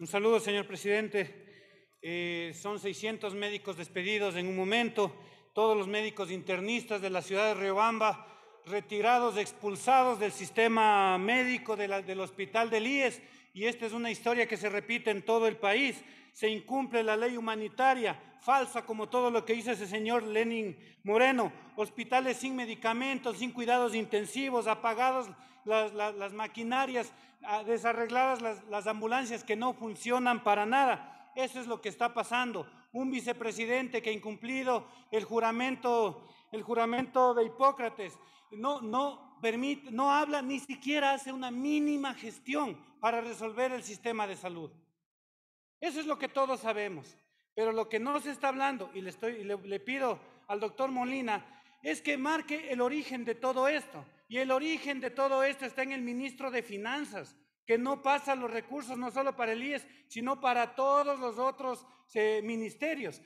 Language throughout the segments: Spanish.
Un saludo, señor presidente. Eh, son 600 médicos despedidos en un momento, todos los médicos internistas de la ciudad de Riobamba retirados, expulsados del sistema médico del hospital del IES, y esta es una historia que se repite en todo el país. Se incumple la ley humanitaria, falsa como todo lo que hizo ese señor Lenin Moreno. Hospitales sin medicamentos, sin cuidados intensivos, apagadas las, maquinarias, ah, desarregladas las, las ambulancias que no funcionan para nada. Eso es lo que está pasando. Un vicepresidente que ha incumplido el juramento el juramento de Hipócrates, no, no permite, no habla, ni siquiera hace una mínima gestión para resolver el sistema de salud. Eso es lo que todos sabemos. Pero lo que no se está hablando, y le, estoy, le pido al doctor Molina, es que marque el origen de todo esto. Y el origen de todo esto está en el ministro de Finanzas, que no pasan los recursos no solo para el IES, sino para todos los otros eh, ministerios,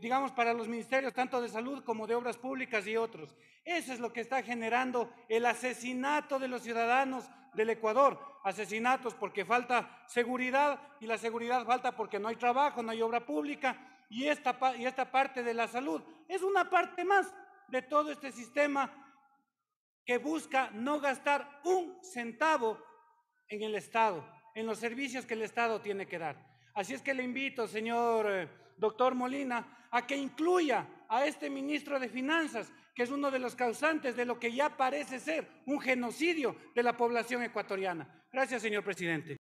digamos para los ministerios tanto de salud como de obras públicas y otros. Eso es lo que está generando el asesinato de los ciudadanos del Ecuador. Asesinatos porque falta seguridad y la seguridad falta porque no hay trabajo, no hay obra pública y esta, y esta parte de la salud es una parte más de todo este sistema que busca no gastar un centavo en el Estado, en los servicios que el Estado tiene que dar. Así es que le invito, señor eh, doctor Molina, a que incluya a este ministro de Finanzas, que es uno de los causantes de lo que ya parece ser un genocidio de la población ecuatoriana. Gracias, señor presidente.